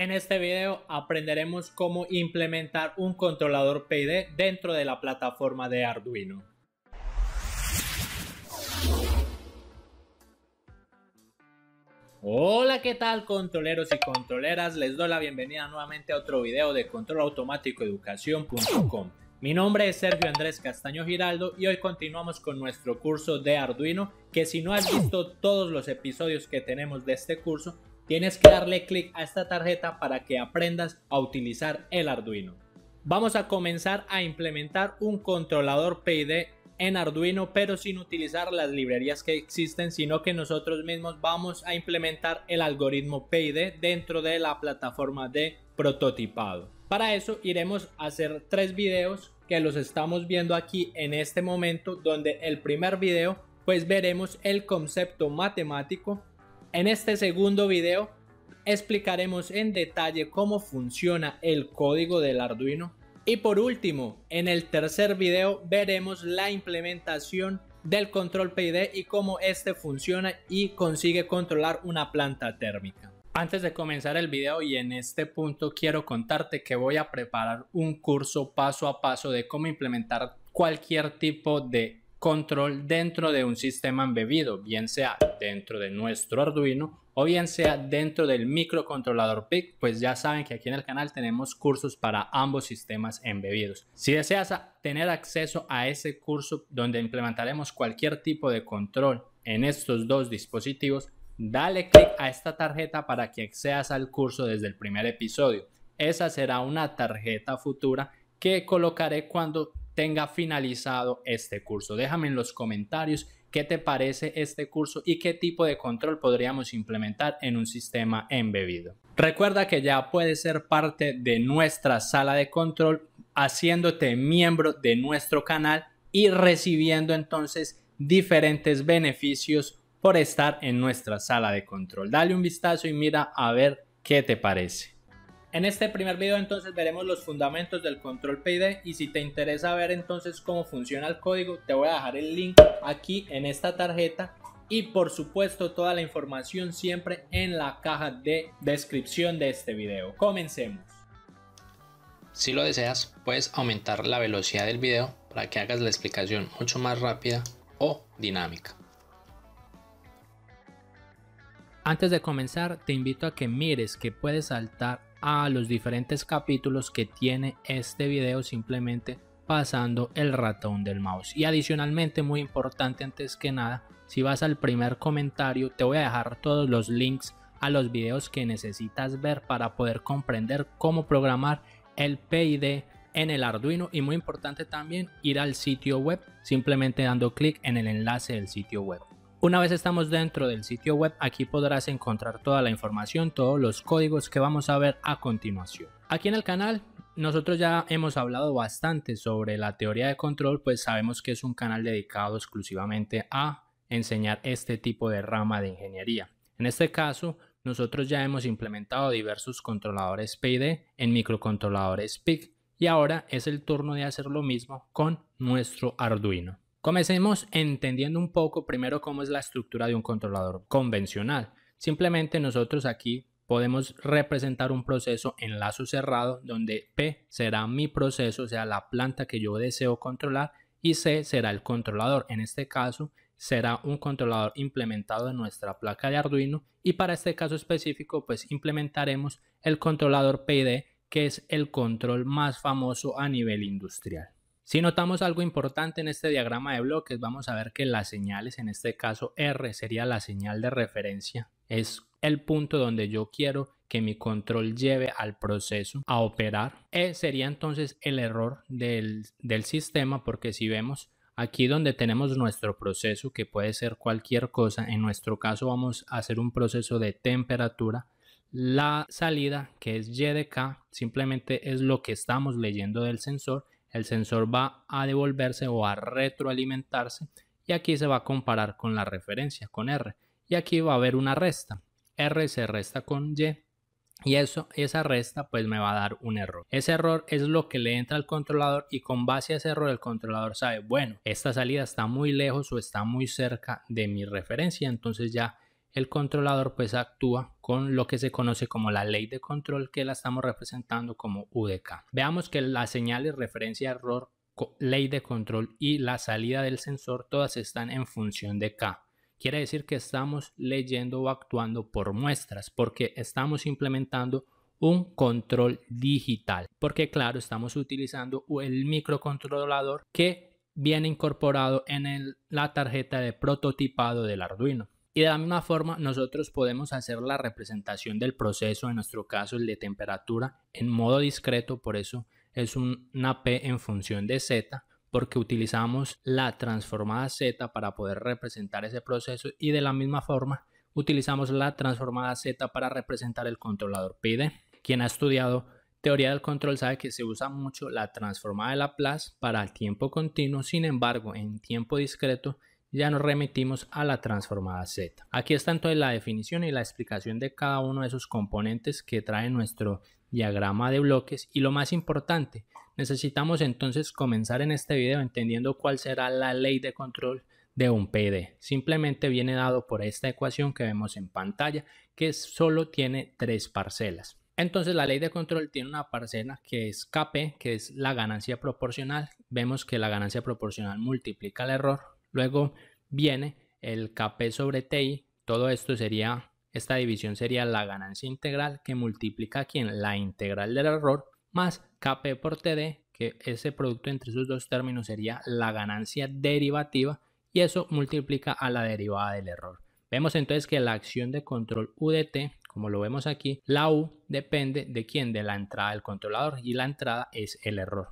En este video aprenderemos cómo implementar un controlador PID dentro de la plataforma de Arduino. Hola, ¿qué tal controleros y controleras? Les doy la bienvenida nuevamente a otro video de Control Automático Educación.com. Mi nombre es Sergio Andrés Castaño Giraldo y hoy continuamos con nuestro curso de Arduino que si no has visto todos los episodios que tenemos de este curso tienes que darle clic a esta tarjeta para que aprendas a utilizar el Arduino. Vamos a comenzar a implementar un controlador PID en Arduino pero sin utilizar las librerías que existen sino que nosotros mismos vamos a implementar el algoritmo PID dentro de la plataforma de prototipado. Para eso iremos a hacer tres videos que los estamos viendo aquí en este momento donde el primer video pues veremos el concepto matemático en este segundo video explicaremos en detalle cómo funciona el código del Arduino. Y por último, en el tercer video veremos la implementación del control PID y cómo este funciona y consigue controlar una planta térmica. Antes de comenzar el video y en este punto quiero contarte que voy a preparar un curso paso a paso de cómo implementar cualquier tipo de control dentro de un sistema embebido, bien sea dentro de nuestro Arduino o bien sea dentro del microcontrolador PIC, pues ya saben que aquí en el canal tenemos cursos para ambos sistemas embebidos. Si deseas tener acceso a ese curso donde implementaremos cualquier tipo de control en estos dos dispositivos, dale clic a esta tarjeta para que accedas al curso desde el primer episodio. Esa será una tarjeta futura que colocaré cuando tenga finalizado este curso. Déjame en los comentarios qué te parece este curso y qué tipo de control podríamos implementar en un sistema embebido. Recuerda que ya puedes ser parte de nuestra sala de control haciéndote miembro de nuestro canal y recibiendo entonces diferentes beneficios por estar en nuestra sala de control. Dale un vistazo y mira a ver qué te parece. En este primer video entonces veremos los fundamentos del control PID y si te interesa ver entonces cómo funciona el código te voy a dejar el link aquí en esta tarjeta y por supuesto toda la información siempre en la caja de descripción de este video. Comencemos. Si lo deseas puedes aumentar la velocidad del video para que hagas la explicación mucho más rápida o dinámica. Antes de comenzar te invito a que mires que puedes saltar a los diferentes capítulos que tiene este video simplemente pasando el ratón del mouse. Y adicionalmente, muy importante antes que nada, si vas al primer comentario, te voy a dejar todos los links a los videos que necesitas ver para poder comprender cómo programar el PID en el Arduino y muy importante también ir al sitio web simplemente dando clic en el enlace del sitio web. Una vez estamos dentro del sitio web, aquí podrás encontrar toda la información, todos los códigos que vamos a ver a continuación. Aquí en el canal nosotros ya hemos hablado bastante sobre la teoría de control, pues sabemos que es un canal dedicado exclusivamente a enseñar este tipo de rama de ingeniería. En este caso, nosotros ya hemos implementado diversos controladores PID en microcontroladores PIC y ahora es el turno de hacer lo mismo con nuestro Arduino. Comencemos entendiendo un poco primero cómo es la estructura de un controlador convencional. Simplemente nosotros aquí podemos representar un proceso en lazo cerrado donde P será mi proceso, o sea, la planta que yo deseo controlar y C será el controlador. En este caso será un controlador implementado en nuestra placa de Arduino y para este caso específico pues implementaremos el controlador PID que es el control más famoso a nivel industrial. Si notamos algo importante en este diagrama de bloques, vamos a ver que las señales, en este caso R sería la señal de referencia, es el punto donde yo quiero que mi control lleve al proceso a operar. E sería entonces el error del, del sistema, porque si vemos aquí donde tenemos nuestro proceso, que puede ser cualquier cosa, en nuestro caso vamos a hacer un proceso de temperatura, la salida, que es Y de K, simplemente es lo que estamos leyendo del sensor el sensor va a devolverse o a retroalimentarse y aquí se va a comparar con la referencia, con R. Y aquí va a haber una resta. R se resta con Y y eso, esa resta pues me va a dar un error. Ese error es lo que le entra al controlador y con base a ese error el controlador sabe, bueno, esta salida está muy lejos o está muy cerca de mi referencia, entonces ya el controlador pues actúa con lo que se conoce como la ley de control que la estamos representando como UDK. Veamos que la señal señales referencia error, ley de control y la salida del sensor todas están en función de K. Quiere decir que estamos leyendo o actuando por muestras porque estamos implementando un control digital porque claro estamos utilizando el microcontrolador que viene incorporado en la tarjeta de prototipado del Arduino. Y de la misma forma, nosotros podemos hacer la representación del proceso, en nuestro caso el de temperatura, en modo discreto, por eso es una P en función de Z, porque utilizamos la transformada Z para poder representar ese proceso y de la misma forma utilizamos la transformada Z para representar el controlador PID. Quien ha estudiado teoría del control sabe que se usa mucho la transformada de Laplace para el tiempo continuo, sin embargo, en tiempo discreto ya nos remitimos a la transformada Z. Aquí está entonces la definición y la explicación de cada uno de esos componentes que trae nuestro diagrama de bloques y lo más importante, necesitamos entonces comenzar en este video entendiendo cuál será la ley de control de un PD. Simplemente viene dado por esta ecuación que vemos en pantalla que solo tiene tres parcelas. Entonces la ley de control tiene una parcela que es KP, que es la ganancia proporcional. Vemos que la ganancia proporcional multiplica el error Luego viene el KP sobre TI. Todo esto sería, esta división sería la ganancia integral que multiplica aquí quien la integral del error más KP por TD, que ese producto entre sus dos términos sería la ganancia derivativa y eso multiplica a la derivada del error. Vemos entonces que la acción de control UDT, como lo vemos aquí, la U depende de quién, de la entrada del controlador y la entrada es el error.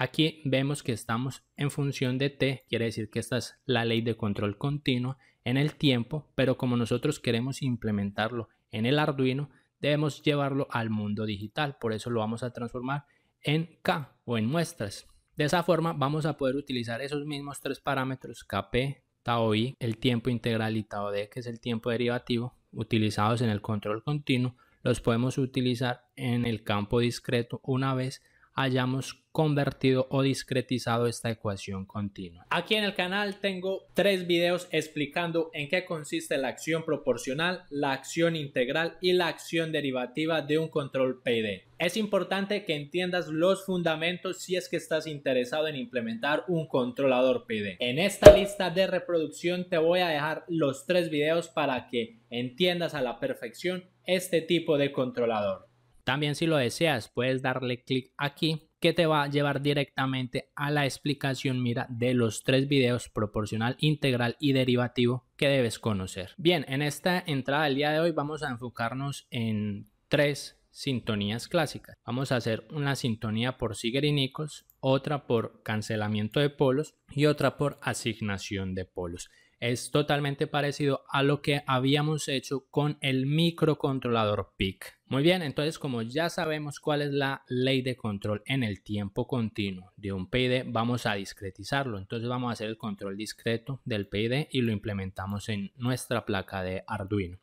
Aquí vemos que estamos en función de t, quiere decir que esta es la ley de control continuo en el tiempo, pero como nosotros queremos implementarlo en el Arduino, debemos llevarlo al mundo digital, por eso lo vamos a transformar en K o en muestras. De esa forma vamos a poder utilizar esos mismos tres parámetros KP, tau el tiempo integral y tau d, que es el tiempo derivativo, utilizados en el control continuo, los podemos utilizar en el campo discreto una vez hayamos convertido o discretizado esta ecuación continua. Aquí en el canal tengo tres videos explicando en qué consiste la acción proporcional, la acción integral y la acción derivativa de un control PD. Es importante que entiendas los fundamentos si es que estás interesado en implementar un controlador PD. En esta lista de reproducción te voy a dejar los tres videos para que entiendas a la perfección este tipo de controlador. También si lo deseas, puedes darle clic aquí que te va a llevar directamente a la explicación mira de los tres videos proporcional, integral y derivativo que debes conocer. Bien, en esta entrada del día de hoy vamos a enfocarnos en tres sintonías clásicas. Vamos a hacer una sintonía por Siger otra por cancelamiento de polos y otra por asignación de polos es totalmente parecido a lo que habíamos hecho con el microcontrolador PIC. Muy bien, entonces como ya sabemos cuál es la ley de control en el tiempo continuo de un PID, vamos a discretizarlo. Entonces vamos a hacer el control discreto del PID y lo implementamos en nuestra placa de Arduino.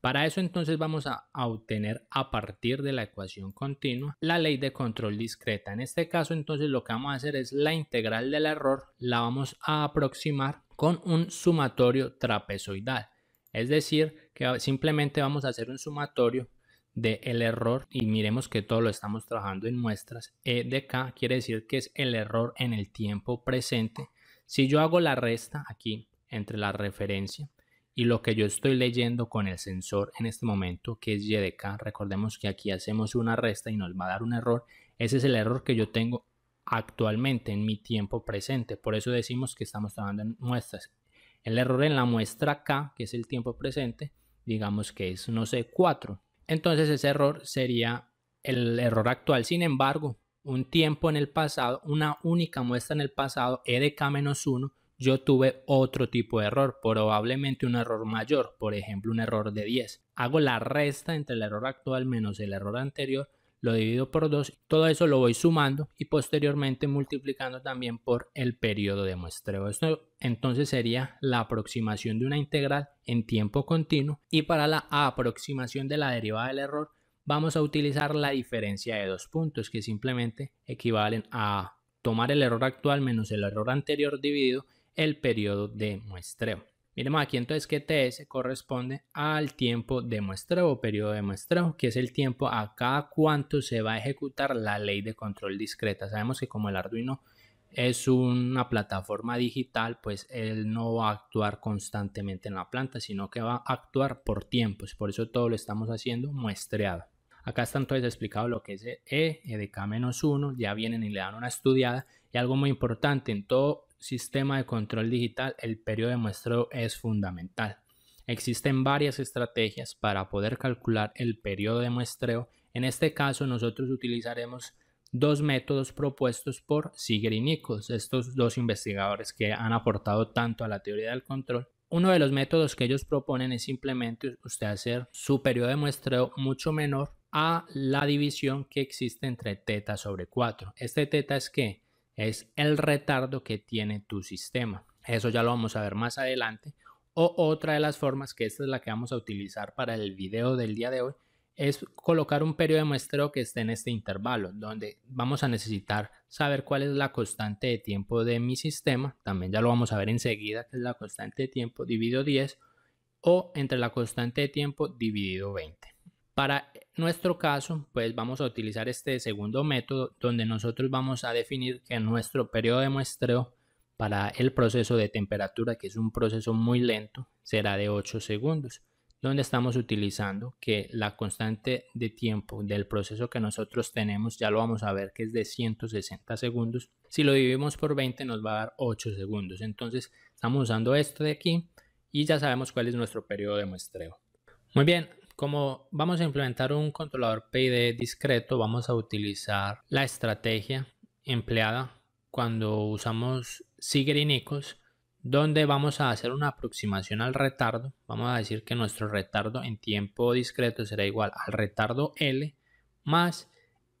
Para eso entonces vamos a obtener a partir de la ecuación continua la ley de control discreta. En este caso entonces lo que vamos a hacer es la integral del error, la vamos a aproximar con un sumatorio trapezoidal. Es decir, que simplemente vamos a hacer un sumatorio del el error y miremos que todo lo estamos trabajando en muestras. E de K quiere decir que es el error en el tiempo presente. Si yo hago la resta aquí entre la referencia y lo que yo estoy leyendo con el sensor en este momento, que es Y de K, recordemos que aquí hacemos una resta y nos va a dar un error. Ese es el error que yo tengo actualmente, en mi tiempo presente. Por eso decimos que estamos trabajando muestras. El error en la muestra K, que es el tiempo presente, digamos que es, no sé, 4. Entonces ese error sería el error actual. Sin embargo, un tiempo en el pasado, una única muestra en el pasado, E de K-1, menos yo tuve otro tipo de error, probablemente un error mayor, por ejemplo, un error de 10. Hago la resta entre el error actual menos el error anterior lo divido por 2, todo eso lo voy sumando y posteriormente multiplicando también por el periodo de muestreo. entonces sería la aproximación de una integral en tiempo continuo y para la aproximación de la derivada del error vamos a utilizar la diferencia de dos puntos que simplemente equivalen a tomar el error actual menos el error anterior dividido el periodo de muestreo. Miremos aquí entonces que TS corresponde al tiempo de muestreo o periodo de muestreo, que es el tiempo a cada cuánto se va a ejecutar la ley de control discreta. Sabemos que como el Arduino es una plataforma digital, pues él no va a actuar constantemente en la planta, sino que va a actuar por tiempos. Por eso todo lo estamos haciendo muestreado. Acá están entonces explicado lo que es E, e de k 1 ya vienen y le dan una estudiada. Y algo muy importante, en todo sistema de control digital, el periodo de muestreo es fundamental. Existen varias estrategias para poder calcular el periodo de muestreo. En este caso, nosotros utilizaremos dos métodos propuestos por Siger y Nichols, estos dos investigadores que han aportado tanto a la teoría del control. Uno de los métodos que ellos proponen es simplemente usted hacer su periodo de muestreo mucho menor a la división que existe entre teta sobre 4. Este teta es que es el retardo que tiene tu sistema. Eso ya lo vamos a ver más adelante. O otra de las formas, que esta es la que vamos a utilizar para el video del día de hoy, es colocar un periodo de muestreo que esté en este intervalo, donde vamos a necesitar saber cuál es la constante de tiempo de mi sistema, también ya lo vamos a ver enseguida, que es la constante de tiempo dividido 10, o entre la constante de tiempo dividido 20. Para nuestro caso, pues vamos a utilizar este segundo método donde nosotros vamos a definir que nuestro periodo de muestreo para el proceso de temperatura, que es un proceso muy lento, será de 8 segundos, donde estamos utilizando que la constante de tiempo del proceso que nosotros tenemos, ya lo vamos a ver que es de 160 segundos, si lo dividimos por 20 nos va a dar 8 segundos, entonces estamos usando esto de aquí y ya sabemos cuál es nuestro periodo de muestreo. Muy bien, como vamos a implementar un controlador PID discreto, vamos a utilizar la estrategia empleada cuando usamos sigrinicos y Nichols donde vamos a hacer una aproximación al retardo. Vamos a decir que nuestro retardo en tiempo discreto será igual al retardo L más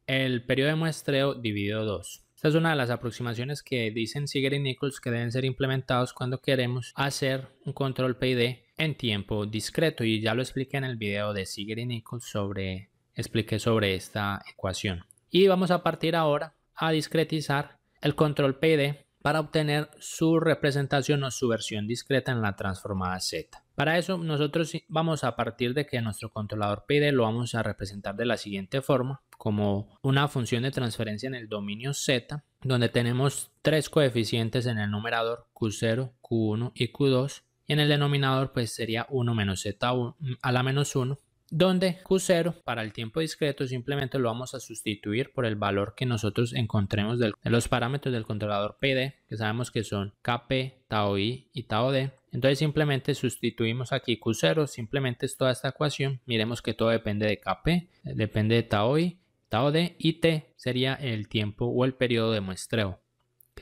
el periodo de muestreo dividido 2. Esta es una de las aproximaciones que dicen Sigrid y Nichols que deben ser implementados cuando queremos hacer un control PID en tiempo discreto y ya lo expliqué en el video de Sigrid Nichols sobre expliqué sobre esta ecuación. Y vamos a partir ahora a discretizar el control PD para obtener su representación o su versión discreta en la transformada Z. Para eso nosotros vamos a partir de que nuestro controlador PD lo vamos a representar de la siguiente forma, como una función de transferencia en el dominio Z, donde tenemos tres coeficientes en el numerador Q0, Q1 y Q2, y en el denominador pues sería 1 menos z mm, a la menos 1 donde Q0 para el tiempo discreto simplemente lo vamos a sustituir por el valor que nosotros encontremos de los parámetros del controlador PD, que sabemos que son KP, tau i y tau d. Entonces simplemente sustituimos aquí Q0, simplemente es toda esta ecuación, miremos que todo depende de KP, depende de tau i, tau d y T sería el tiempo o el periodo de muestreo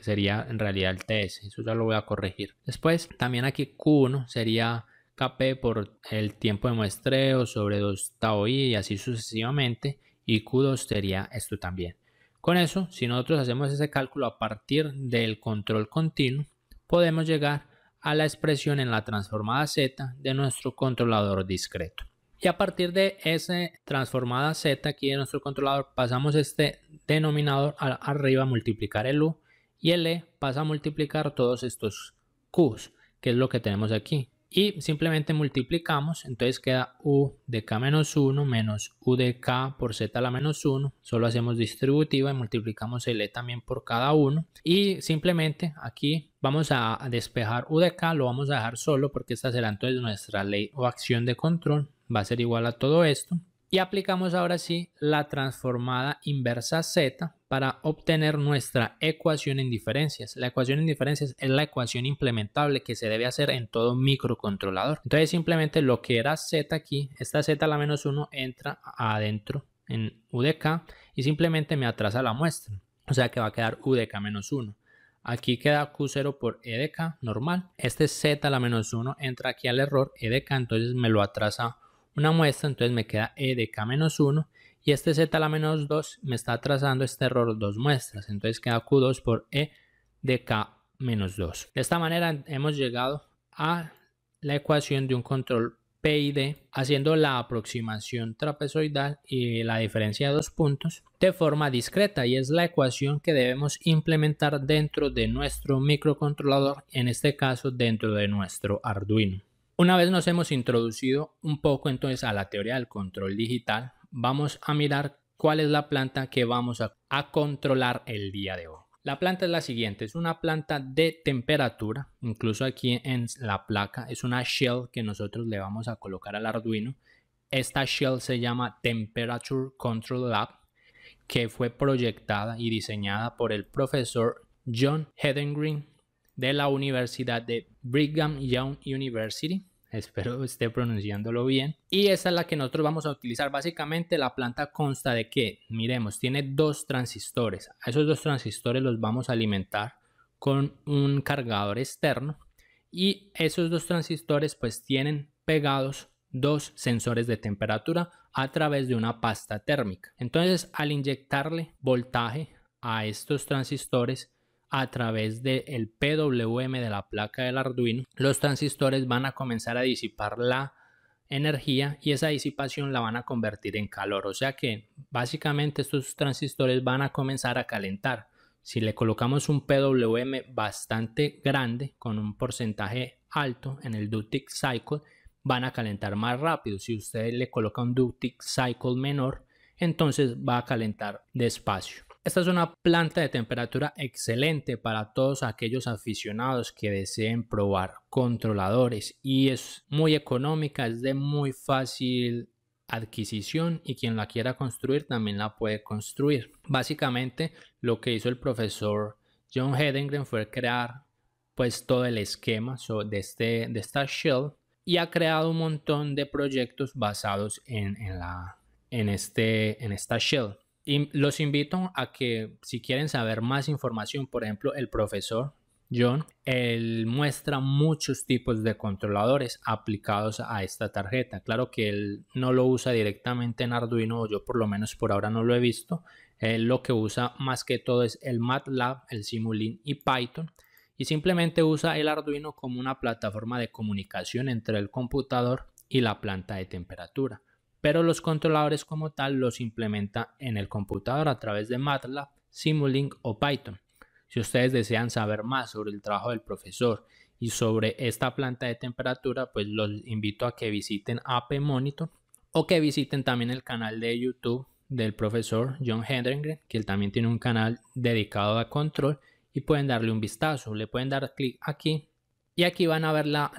sería en realidad el TS. Eso ya lo voy a corregir. Después, también aquí Q1 sería KP por el tiempo de muestreo sobre 2 tau y así sucesivamente. Y Q2 sería esto también. Con eso, si nosotros hacemos ese cálculo a partir del control continuo, podemos llegar a la expresión en la transformada Z de nuestro controlador discreto. Y a partir de esa transformada Z aquí de nuestro controlador, pasamos este denominador arriba a multiplicar el U y L e pasa a multiplicar todos estos Qs, que es lo que tenemos aquí. Y simplemente multiplicamos, entonces queda U de K menos 1 menos U de K por Z a la menos 1. Solo hacemos distributiva y multiplicamos L e también por cada uno. Y simplemente aquí vamos a despejar U de K, lo vamos a dejar solo porque esta será entonces nuestra ley o acción de control. Va a ser igual a todo esto. Y aplicamos ahora sí la transformada inversa z para obtener nuestra ecuación en diferencias. La ecuación en diferencias es la ecuación implementable que se debe hacer en todo microcontrolador. Entonces simplemente lo que era z aquí, esta z a la menos 1 entra adentro en UDK y simplemente me atrasa la muestra. O sea que va a quedar UDK menos 1. Aquí queda Q0 por EDK normal. Este Z a la menos 1 entra aquí al error e K entonces me lo atrasa una muestra, entonces me queda e de k menos 1 y este z a la menos 2 me está trazando este error dos muestras, entonces queda q2 por e de k menos 2. De esta manera hemos llegado a la ecuación de un control PID haciendo la aproximación trapezoidal y la diferencia de dos puntos de forma discreta y es la ecuación que debemos implementar dentro de nuestro microcontrolador, en este caso dentro de nuestro Arduino. Una vez nos hemos introducido un poco entonces a la teoría del control digital, vamos a mirar cuál es la planta que vamos a, controlar el día de hoy. La planta es la siguiente, es una planta de temperatura, incluso aquí en la placa es una shell que nosotros le vamos a colocar al Arduino. Esta shell se llama Temperature Control Lab, que fue proyectada y diseñada por el profesor John Hedengreen de la Universidad de Brigham Young University. Espero esté pronunciándolo bien. Y esa es la que nosotros vamos a utilizar. Básicamente la planta consta de que, miremos, tiene dos transistores. A esos dos transistores los vamos a alimentar con un cargador externo. Y esos dos transistores pues tienen pegados dos sensores de temperatura a través de una pasta térmica. Entonces al inyectarle voltaje a estos transistores a través del PWM de la placa del Arduino, los transistores van a comenzar a disipar la energía y esa disipación la van a convertir en calor. O sea que básicamente estos transistores van a comenzar a calentar. Si le colocamos un PWM bastante grande con un porcentaje alto en el DUTIC cycle, van a calentar más rápido. Si usted le coloca un DUTIC cycle menor, entonces va a calentar despacio. Esta es una planta de temperatura excelente para todos aquellos aficionados que deseen probar controladores y es muy económica, es de muy fácil adquisición y quien la quiera construir también la puede construir. Básicamente lo que hizo el profesor John Hedengren fue crear pues todo el esquema de, este, de esta shell y ha creado un montón de proyectos basados en, en, la, en, este, en esta shell. Y los invito a que si quieren saber más información, por ejemplo, el profesor John, él muestra muchos tipos de controladores aplicados a esta tarjeta. Claro que él no lo usa directamente en Arduino, yo por lo menos por ahora no lo he visto. lo que usa más que todo es el MATLAB, el Simulink y Python. Y simplemente usa el Arduino como una plataforma de comunicación entre el computador y la planta de temperatura pero los controladores como tal los implementa en el computador a través de MATLAB, Simulink o Python. Si ustedes desean saber más sobre el trabajo del profesor y sobre esta planta de temperatura, pues los invito a que visiten AP Monitor o que visiten también el canal de YouTube del profesor John Hendrengren, que él también tiene un canal dedicado a control y pueden darle un vistazo. Le pueden dar clic aquí y aquí van a ver la,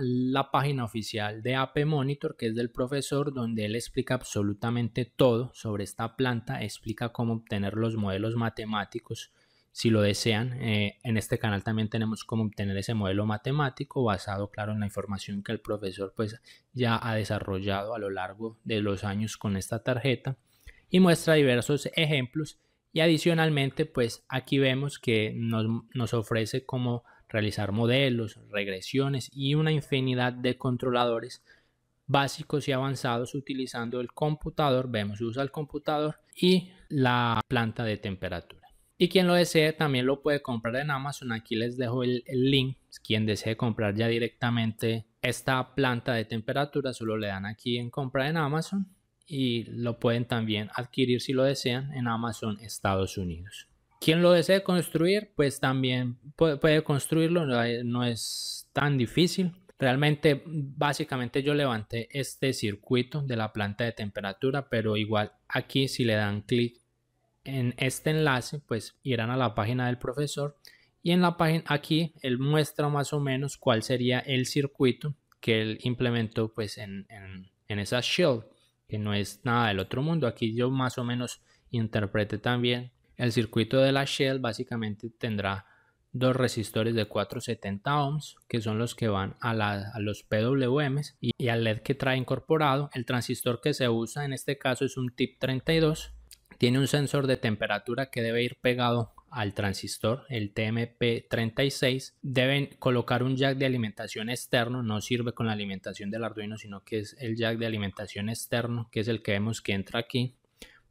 página oficial de AP Monitor, que es del profesor, donde él explica absolutamente todo sobre esta planta, explica cómo obtener los modelos matemáticos si lo desean. Eh, en este canal también tenemos cómo obtener ese modelo matemático basado, claro, en la información que el profesor pues ya ha desarrollado a lo largo de los años con esta tarjeta y muestra diversos ejemplos y adicionalmente pues aquí vemos que nos, nos ofrece como realizar modelos, regresiones y una infinidad de controladores básicos y avanzados utilizando el computador. Vemos, usa el computador y la planta de temperatura. Y quien lo desee también lo puede comprar en Amazon. Aquí les dejo el, link. Quien desee comprar ya directamente esta planta de temperatura, solo le dan aquí en compra en Amazon y lo pueden también adquirir si lo desean en Amazon Estados Unidos. Quien lo desee construir, pues también puede, construirlo, no es tan difícil. Realmente, básicamente yo levanté este circuito de la planta de temperatura, pero igual aquí si le dan clic en este enlace, pues irán a la página del profesor y en la página aquí él muestra más o menos cuál sería el circuito que él implementó pues en, en, en esa shell, que no es nada del otro mundo. Aquí yo más o menos interprete también el circuito de la Shell básicamente tendrá dos resistores de 470 ohms que son los que van a, los PWMs y, al LED que trae incorporado. El transistor que se usa en este caso es un TIP32. Tiene un sensor de temperatura que debe ir pegado al transistor, el TMP36. Deben colocar un jack de alimentación externo, no sirve con la alimentación del Arduino, sino que es el jack de alimentación externo, que es el que vemos que entra aquí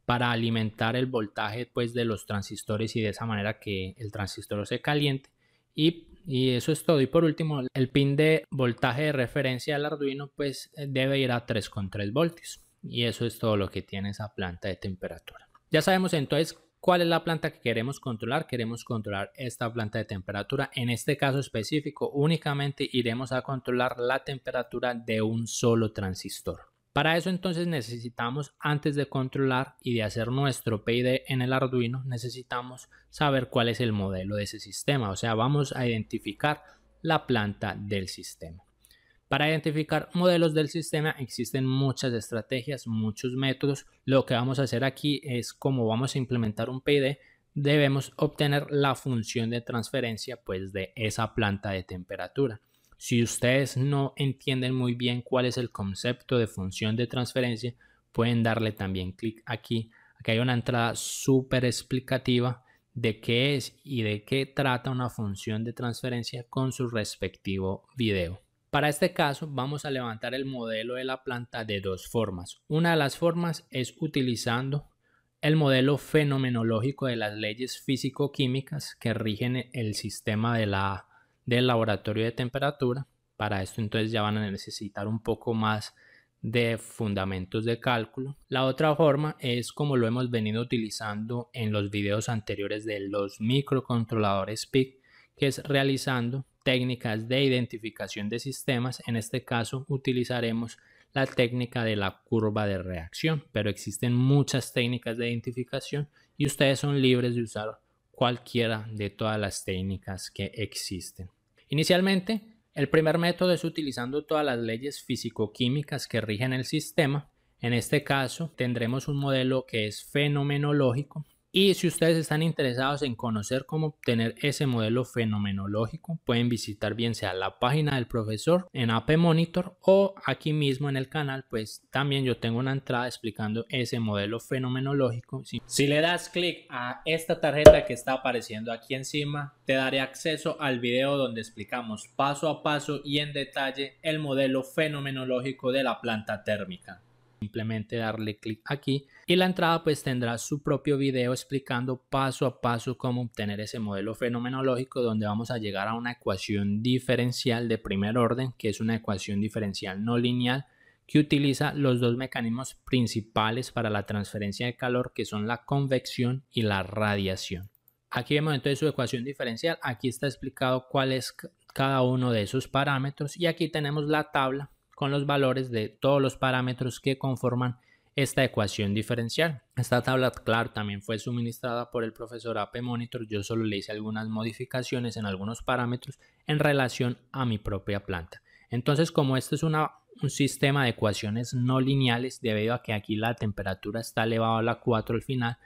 para alimentar el voltaje pues, de los transistores y de esa manera que el transistor se caliente. Y, eso es todo. Y por último, el pin de voltaje de referencia del Arduino pues eh, debe ir a 3,3 voltios. Y eso es todo lo que tiene esa planta de temperatura. Ya sabemos entonces cuál es la planta que queremos controlar. Queremos controlar esta planta de temperatura. En este caso específico, únicamente iremos a controlar la temperatura de un solo transistor. Para eso entonces necesitamos, antes de controlar y de hacer nuestro PID en el Arduino, necesitamos saber cuál es el modelo de ese sistema, o sea, vamos a identificar la planta del sistema. Para identificar modelos del sistema existen muchas estrategias, muchos métodos. Lo que vamos a hacer aquí es como vamos a implementar un PID, debemos obtener la función de transferencia pues de esa planta de temperatura. Si ustedes no entienden muy bien cuál es el concepto de función de transferencia, pueden darle también clic aquí. Aquí hay una entrada súper explicativa de qué es y de qué trata una función de transferencia con su respectivo video. Para este caso vamos a levantar el modelo de la planta de dos formas. Una de las formas es utilizando el modelo fenomenológico de las leyes físico-químicas que rigen el sistema de la del laboratorio de temperatura. Para esto entonces ya van a necesitar un poco más de fundamentos de cálculo. La otra forma es como lo hemos venido utilizando en los videos anteriores de los microcontroladores PIC, que es realizando técnicas de identificación de sistemas. En este caso utilizaremos la técnica de la curva de reacción, pero existen muchas técnicas de identificación y ustedes son libres de usar cualquiera de todas las técnicas que existen. Inicialmente, el primer método es utilizando todas las leyes físico-químicas que rigen el sistema. En este caso, tendremos un modelo que es fenomenológico, y si ustedes están interesados en conocer cómo obtener ese modelo fenomenológico, pueden visitar bien sea la página del profesor en AP Monitor o aquí mismo en el canal, pues también yo tengo una entrada explicando ese modelo fenomenológico. Si, le das clic a esta tarjeta que está apareciendo aquí encima, te daré acceso al video donde explicamos paso a paso y en detalle el modelo fenomenológico de la planta térmica simplemente darle clic aquí y la entrada pues tendrá su propio video explicando paso a paso cómo obtener ese modelo fenomenológico donde vamos a llegar a una ecuación diferencial de primer orden que es una ecuación diferencial no lineal que utiliza los dos mecanismos principales para la transferencia de calor que son la convección y la radiación. Aquí vemos entonces su ecuación diferencial, aquí está explicado cuál es cada uno de esos parámetros y aquí tenemos la tabla con los valores de todos los parámetros que conforman esta ecuación diferencial. Esta tabla, claro, también fue suministrada por el profesor AP Monitor. Yo solo le hice algunas modificaciones en algunos parámetros en relación a mi propia planta. Entonces, como este es un sistema de ecuaciones no lineales, debido a que aquí la temperatura está elevada a la 4 al final,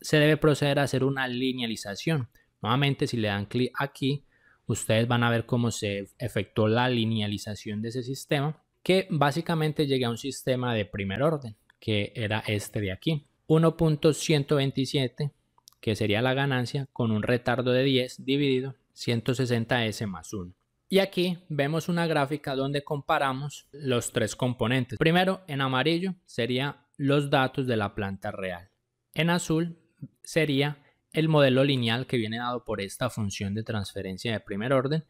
se debe proceder a hacer una linealización. Nuevamente, si le dan clic aquí, ustedes van a ver cómo se efectuó la linealización de ese sistema que básicamente llegué a un sistema de primer orden, que era este de aquí. 1.127, que sería la ganancia, con un retardo de 10 dividido 160S más 1. Y aquí vemos una gráfica donde comparamos los tres componentes. Primero, en amarillo serían los datos de la planta real. En azul sería el modelo lineal que viene dado por esta función de transferencia de primer orden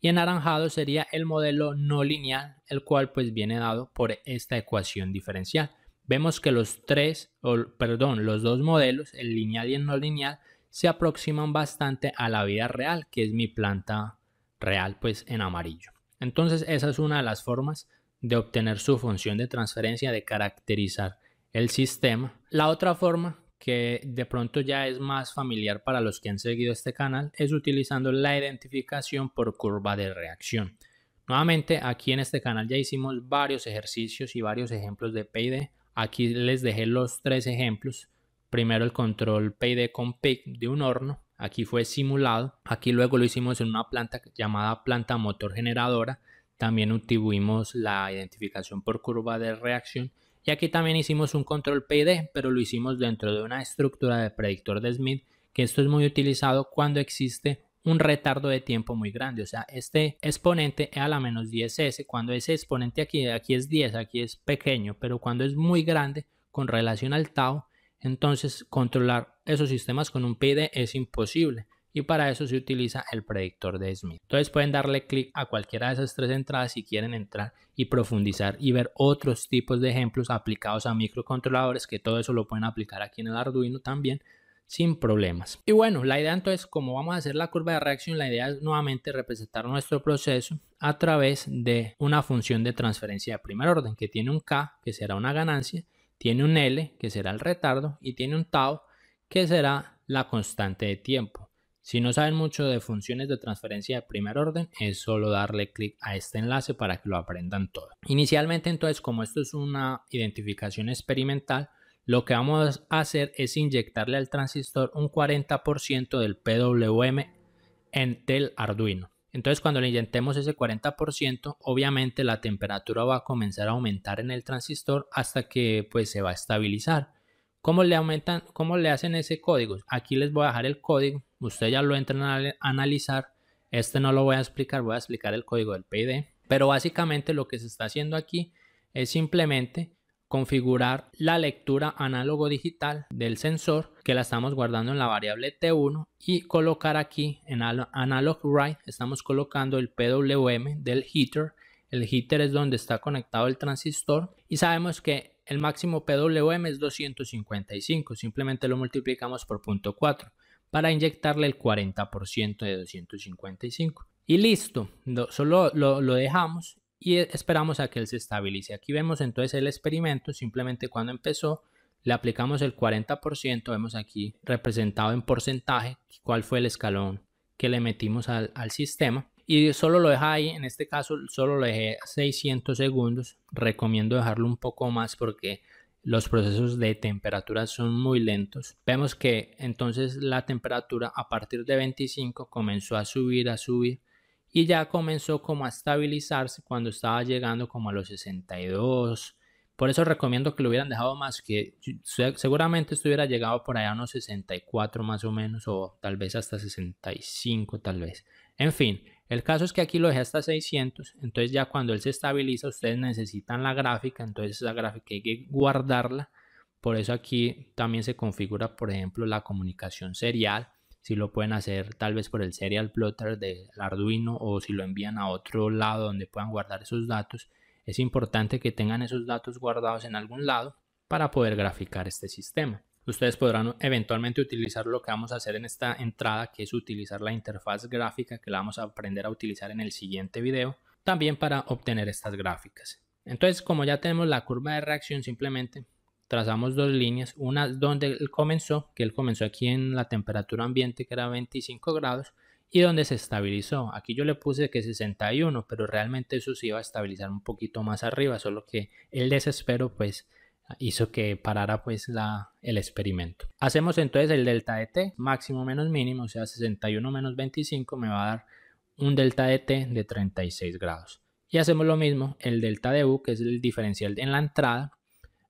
y anaranjado sería el modelo no lineal, el cual pues viene dado por esta ecuación diferencial. Vemos que los tres, perdón, los dos modelos, el lineal y el no lineal, se aproximan bastante a la vida real, que es mi planta real pues en amarillo. Entonces esa es una de las formas de obtener su función de transferencia, de caracterizar el sistema. La otra forma que de pronto ya es más familiar para los que han seguido este canal, es utilizando la identificación por curva de reacción. Nuevamente, aquí en este canal ya hicimos varios ejercicios y varios ejemplos de PID. Aquí les dejé los tres ejemplos. Primero el control PID con PIC de un horno. Aquí fue simulado. Aquí luego lo hicimos en una planta llamada planta motor generadora. También utilizamos la identificación por curva de reacción y aquí también hicimos un control PID, pero lo hicimos dentro de una estructura de predictor de Smith, que esto es muy utilizado cuando existe un retardo de tiempo muy grande. O sea, este exponente es a la menos 10s. Cuando ese exponente aquí, aquí es 10, aquí es pequeño, pero cuando es muy grande con relación al tau, entonces controlar esos sistemas con un PID es imposible y para eso se utiliza el predictor de Smith. Entonces pueden darle clic a cualquiera de esas tres entradas si quieren entrar y profundizar y ver otros tipos de ejemplos aplicados a microcontroladores, que todo eso lo pueden aplicar aquí en el Arduino también sin problemas. Y bueno, la idea entonces, como vamos a hacer la curva de reacción, la idea es nuevamente representar nuestro proceso a través de una función de transferencia de primer orden, que tiene un K, que será una ganancia, tiene un L, que será el retardo, y tiene un tau, que será la constante de tiempo. Si no saben mucho de funciones de transferencia de primer orden, es solo darle clic a este enlace para que lo aprendan todo. Inicialmente, entonces, como esto es una identificación experimental, lo que vamos a hacer es inyectarle al transistor un 40% del PWM en, Tel Arduino. Entonces, cuando le inyectemos ese 40%, obviamente la temperatura va a comenzar a aumentar en el transistor hasta que pues, se va a estabilizar. ¿Cómo le aumentan, cómo le hacen ese código? Aquí les voy a dejar el código, ustedes ya lo entran a analizar. Este no lo voy a explicar, voy a explicar el código del PID. Pero básicamente lo que se está haciendo aquí es simplemente configurar la lectura análogo digital del sensor que la estamos guardando en la variable T1 y colocar aquí en analog write estamos colocando el PWM del heater. El heater es donde está conectado el transistor y sabemos que el máximo PWM es 255, simplemente lo multiplicamos por 0.4 para inyectarle el 40% de 255. Y listo, solo lo, dejamos y esperamos a que él se estabilice. Aquí vemos entonces el experimento, simplemente cuando empezó le aplicamos el 40%, vemos aquí representado en porcentaje cuál fue el escalón que le metimos al sistema y solo lo deja ahí, en este caso solo lo dejé 600 segundos, recomiendo dejarlo un poco más porque los procesos de temperatura son muy lentos. Vemos que entonces la temperatura a partir de 25 comenzó a subir, a subir y ya comenzó como a estabilizarse cuando estaba llegando como a los 62. Por eso recomiendo que lo hubieran dejado más, que seguramente estuviera llegado por allá a unos 64 más o menos o tal vez hasta 65 tal vez. En fin, el caso es que aquí lo dejé hasta 600, entonces ya cuando él se estabiliza, ustedes necesitan la gráfica, entonces esa gráfica hay que guardarla. Por eso aquí también se configura, por ejemplo, la comunicación serial. Si lo pueden hacer tal vez por el serial plotter del Arduino o si lo envían a otro lado donde puedan guardar esos datos. Es importante que tengan esos datos guardados en algún lado para poder graficar este sistema. Ustedes podrán eventualmente utilizar lo que vamos a hacer en esta entrada, que es utilizar la interfaz gráfica que la vamos a aprender a utilizar en el siguiente video, también para obtener estas gráficas. Entonces, como ya tenemos la curva de reacción, simplemente trazamos dos líneas, una donde él comenzó, que él comenzó aquí en la temperatura ambiente que era 25 grados, y donde se estabilizó. Aquí yo le puse que 61, pero realmente eso se iba a estabilizar un poquito más arriba, solo que el desespero pues hizo que parara pues la, el experimento. Hacemos entonces el delta de t, máximo menos mínimo, o sea 61 menos 25 me va a dar un delta de t de 36 grados. Y hacemos lo mismo, el delta de u, que es el diferencial en la entrada,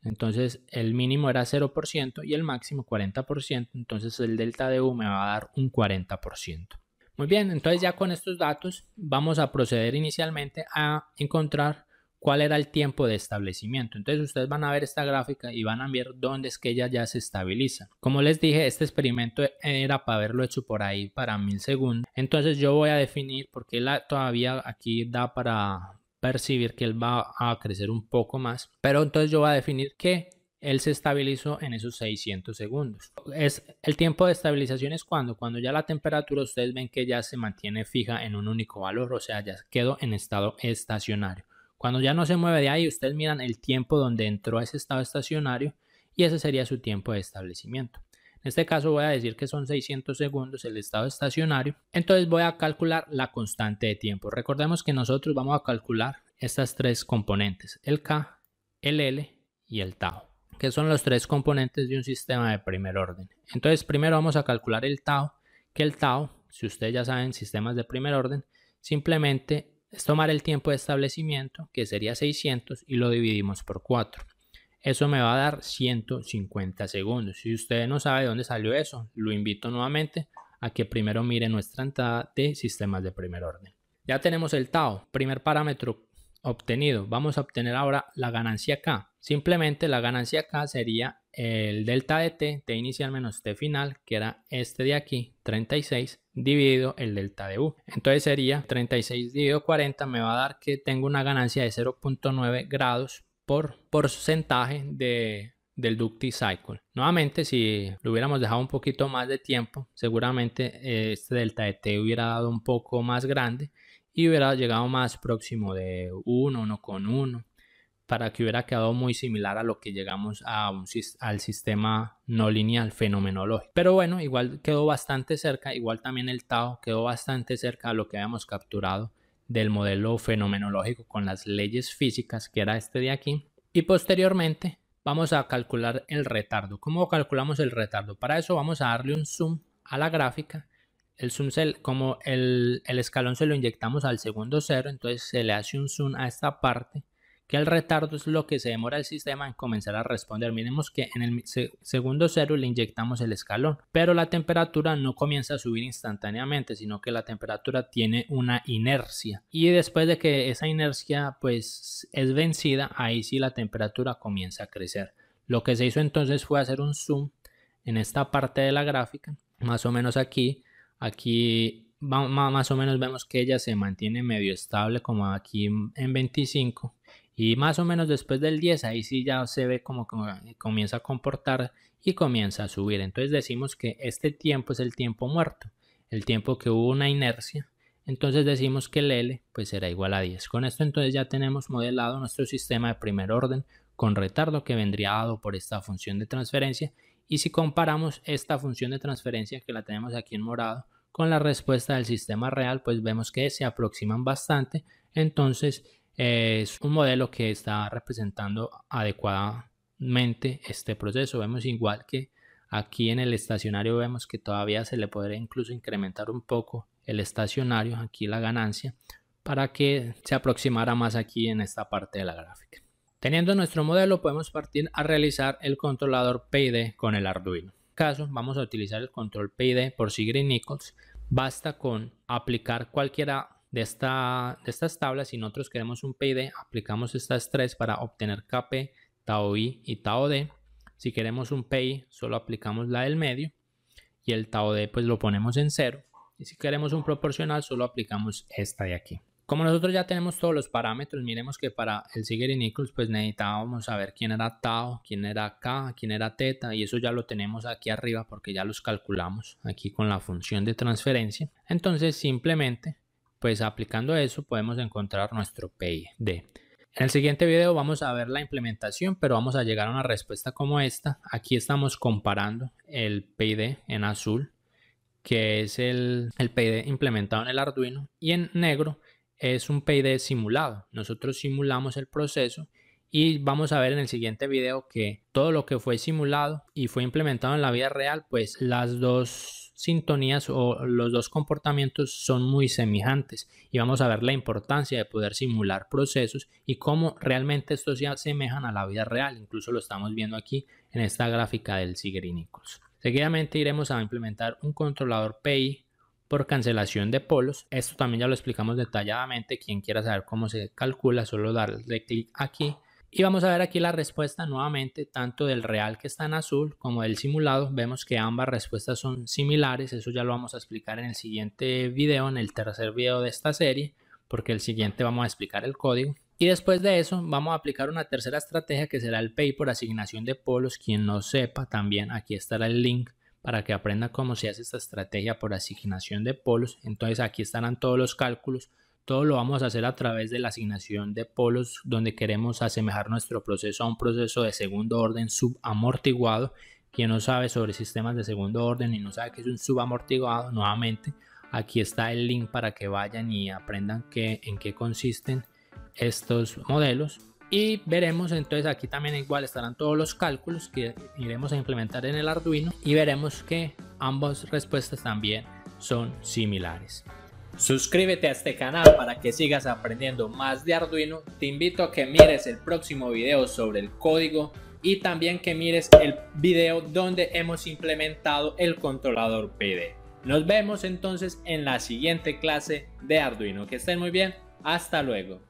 entonces el mínimo era 0% y el máximo 40%, entonces el delta de u me va a dar un 40%. Muy bien, entonces ya con estos datos vamos a proceder inicialmente a encontrar cuál era el tiempo de establecimiento. Entonces ustedes van a ver esta gráfica y van a ver dónde es que ella ya se estabiliza. Como les dije, este experimento era para haberlo hecho por ahí para mil segundos. Entonces yo voy a definir porque la, todavía aquí da para percibir que él va a crecer un poco más. Pero entonces yo voy a definir que él se estabilizó en esos 600 segundos. Es, el tiempo de estabilización es cuando, cuando ya la temperatura ustedes ven que ya se mantiene fija en un único valor, o sea, ya quedó en estado estacionario. Cuando ya no se mueve de ahí, ustedes miran el tiempo donde entró a ese estado estacionario y ese sería su tiempo de establecimiento. En este caso voy a decir que son 600 segundos el estado estacionario. Entonces voy a calcular la constante de tiempo. Recordemos que nosotros vamos a calcular estas tres componentes, el K, el L y el tau, que son los tres componentes de un sistema de primer orden. Entonces primero vamos a calcular el tau, que el tau, si ustedes ya saben sistemas de primer orden, simplemente es tomar el tiempo de establecimiento, que sería 600, y lo dividimos por 4. Eso me va a dar 150 segundos. Si usted no sabe de dónde salió eso, lo invito nuevamente a que primero mire nuestra entrada de sistemas de primer orden. Ya tenemos el TAO, primer parámetro obtenido. Vamos a obtener ahora la ganancia K. Simplemente la ganancia K sería el delta de t, t inicial menos t final, que era este de aquí, 36, dividido el delta de u. Entonces sería 36 dividido 40 me va a dar que tengo una ganancia de 0.9 grados por porcentaje de, del ducty cycle. Nuevamente, si lo hubiéramos dejado un poquito más de tiempo, seguramente eh, este delta de t hubiera dado un poco más grande y hubiera llegado más próximo de 1, 1,1 para que hubiera quedado muy similar a lo que llegamos a al sistema no lineal fenomenológico. Pero bueno, igual quedó bastante cerca, igual también el Tao quedó bastante cerca a lo que habíamos capturado del modelo fenomenológico con las leyes físicas, que era este de aquí. Y posteriormente vamos a calcular el retardo. ¿Cómo calculamos el retardo? Para eso vamos a darle un zoom a la gráfica. El zoom, como el, el escalón se lo inyectamos al segundo cero, entonces se le hace un zoom a esta parte que el retardo es lo que se demora el sistema en comenzar a responder. Miremos que en el segundo cero le inyectamos el escalón, pero la temperatura no comienza a subir instantáneamente, sino que la temperatura tiene una inercia. Y después de que esa inercia pues es vencida, ahí sí la temperatura comienza a crecer. Lo que se hizo entonces fue hacer un zoom en esta parte de la gráfica, más o menos aquí, aquí más o menos vemos que ella se mantiene medio estable como aquí en 25 y más o menos después del 10, ahí sí ya se ve como eh, comienza a comportar y comienza a subir. Entonces decimos que este tiempo es el tiempo muerto, el tiempo que hubo una inercia. Entonces decimos que el L pues será igual a 10. Con esto entonces ya tenemos modelado nuestro sistema de primer orden con retardo que vendría dado por esta función de transferencia. Y si comparamos esta función de transferencia que la tenemos aquí en morado con la respuesta del sistema real, pues vemos que se aproximan bastante. Entonces eh, es un modelo que está representando adecuadamente este proceso. Vemos igual que aquí en el estacionario vemos que todavía se le podría incluso incrementar un poco el estacionario, aquí la ganancia, para que se aproximara más aquí en esta parte de la gráfica. Teniendo nuestro modelo podemos partir a realizar el controlador PID con el Arduino. En este caso vamos a utilizar el control PID por Sigrid Nichols. Basta con aplicar cualquiera de, esta, estas tablas, si nosotros queremos un PID, aplicamos estas tres para obtener KP, TAUI y TAUD Si queremos un PI, solo aplicamos la del medio y el TAUD pues lo ponemos en cero. Y si queremos un proporcional, solo aplicamos esta de aquí. Como nosotros ya tenemos todos los parámetros, miremos que para el Siger y Nichols pues necesitábamos saber quién era tau, quién era k, quién era teta y eso ya lo tenemos aquí arriba porque ya los calculamos aquí con la función de transferencia. Entonces simplemente pues aplicando eso podemos encontrar nuestro PID. En el siguiente video vamos a ver la implementación, pero vamos a llegar a una respuesta como esta. Aquí estamos comparando el PID en azul, que es el, PID implementado en el Arduino, y en negro es un PID simulado. Nosotros simulamos el proceso y vamos a ver en el siguiente video que todo lo que fue simulado y fue implementado en la vida real, pues las dos sintonías o los dos comportamientos son muy semejantes y vamos a ver la importancia de poder simular procesos y cómo realmente estos se asemejan a la vida real. Incluso lo estamos viendo aquí en esta gráfica del Nichols. Seguidamente iremos a implementar un controlador PI por cancelación de polos. Esto también ya lo explicamos detalladamente. Quien quiera saber cómo se calcula, solo darle clic aquí y vamos a ver aquí la respuesta nuevamente, tanto del real que está en azul como del simulado. Vemos que ambas respuestas son similares, eso ya lo vamos a explicar en el siguiente video, en el tercer video de esta serie, porque el siguiente vamos a explicar el código. Y después de eso vamos a aplicar una tercera estrategia que será el pay por asignación de polos. Quien no sepa también aquí estará el link para que aprenda cómo se hace esta estrategia por asignación de polos. Entonces aquí estarán todos los cálculos todo lo vamos a hacer a través de la asignación de polos donde queremos asemejar nuestro proceso a un proceso de segundo orden subamortiguado. Quien no sabe sobre sistemas de segundo orden y no sabe que es un subamortiguado, nuevamente aquí está el link para que vayan y aprendan qué, en qué consisten estos modelos. Y veremos entonces aquí también igual estarán todos los cálculos que iremos a implementar en el Arduino y veremos que ambas respuestas también son similares. Suscríbete a este canal para que sigas aprendiendo más de Arduino. Te invito a que mires el próximo video sobre el código y también que mires el video donde hemos implementado el controlador PD. Nos vemos entonces en la siguiente clase de Arduino. Que estén muy bien. Hasta luego.